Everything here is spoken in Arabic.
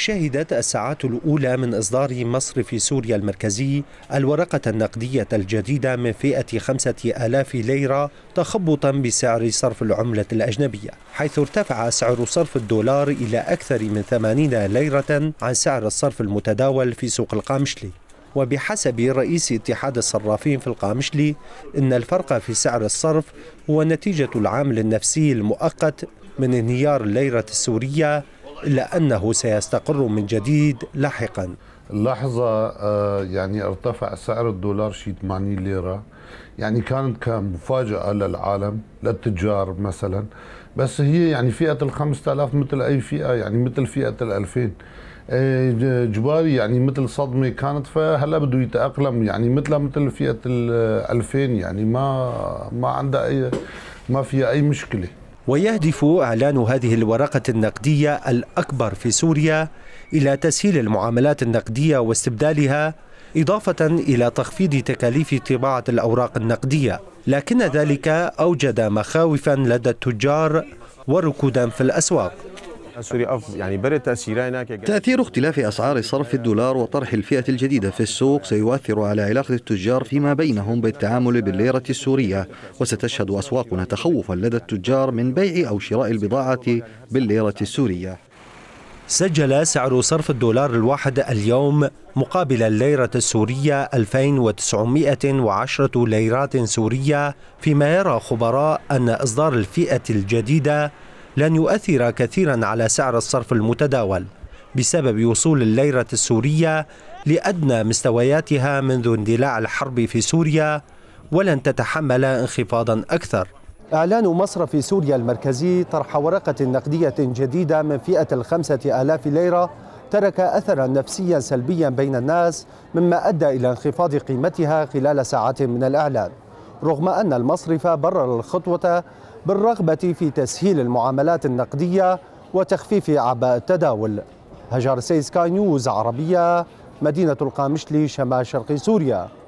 شهدت الساعات الأولى من إصدار مصرف سوريا المركزي الورقة النقدية الجديدة من فئة خمسة آلاف ليرة تخبطا بسعر صرف العملة الأجنبية حيث ارتفع سعر صرف الدولار إلى أكثر من 80 ليرة عن سعر الصرف المتداول في سوق القامشلي وبحسب رئيس اتحاد الصرافين في القامشلي إن الفرق في سعر الصرف هو نتيجة العامل النفسي المؤقت من انهيار الليرة السورية إلا أنه سيستقر من جديد لاحقا اللحظة آه، يعني ارتفع سعر الدولار شي 80 ليرة يعني كانت كمفاجأة للعالم للتجار مثلا بس هي يعني فئة ال 5000 مثل أي فئة يعني مثل فئة ال 2000 آه، جباري يعني مثل صدمه كانت فهلا بده يتاقلم يعني مثلها مثل فئه ال 2000 يعني ما ما عندها اي ما فيها اي مشكله ويهدف إعلان هذه الورقة النقدية الأكبر في سوريا إلى تسهيل المعاملات النقدية واستبدالها إضافة إلى تخفيض تكاليف طباعة الأوراق النقدية لكن ذلك أوجد مخاوفا لدى التجار وركودا في الأسواق يعني تأثير اختلاف أسعار صرف الدولار وطرح الفئة الجديدة في السوق سيؤثر على علاقة التجار فيما بينهم بالتعامل بالليرة السورية وستشهد أسواقنا تخوفا لدى التجار من بيع أو شراء البضاعة بالليرة السورية سجل سعر صرف الدولار الواحد اليوم مقابل الليرة السورية 2910 ليرات سورية فيما يرى خبراء أن إصدار الفئة الجديدة لن يؤثر كثيرا على سعر الصرف المتداول بسبب وصول الليرة السورية لأدنى مستوياتها منذ اندلاع الحرب في سوريا ولن تتحمل انخفاضا أكثر إعلان مصرف سوريا المركزي طرح ورقة نقدية جديدة من فئة الخمسة آلاف ليرة ترك أثرا نفسيا سلبيا بين الناس مما أدى إلى انخفاض قيمتها خلال ساعات من الإعلان رغم أن المصرف برر الخطوة بالرغبة في تسهيل المعاملات النقدية وتخفيف أعباء التداول هجر سي سكاي نيوز عربية مدينة القامشلي شمال شرق سوريا